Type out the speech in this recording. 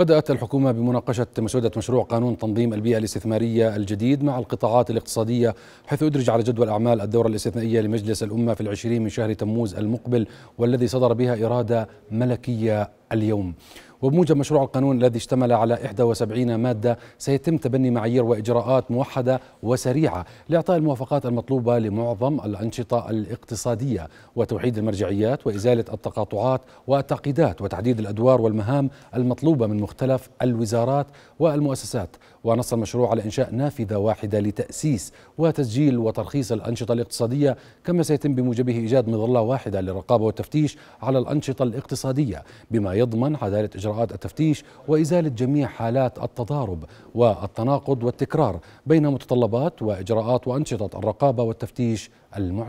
بدأت الحكومة بمناقشة مسودة مشروع قانون تنظيم البيئة الاستثمارية الجديد مع القطاعات الاقتصادية حيث أدرج على جدول أعمال الدورة الاستثنائية لمجلس الأمة في العشرين من شهر تموز المقبل والذي صدر بها إرادة ملكية اليوم وبموجب مشروع القانون الذي اشتمل على 71 مادة سيتم تبني معايير وإجراءات موحدة وسريعة لإعطاء الموافقات المطلوبة لمعظم الأنشطة الاقتصادية وتوحيد المرجعيات وإزالة التقاطعات والتعقيدات وتحديد الأدوار والمهام المطلوبة من مختلف الوزارات والمؤسسات ونص المشروع على إنشاء نافذة واحدة لتأسيس وتسجيل وترخيص الأنشطة الاقتصادية كما سيتم بموجبه إيجاد مظلة واحدة للرقابة والتفتيش على الأنشطة الاقتصادية بما يضمن عدالة إجراء إجراءات التفتيش وإزالة جميع حالات التضارب والتناقض والتكرار بين متطلبات وإجراءات وأنشطة الرقابة والتفتيش المعتمدة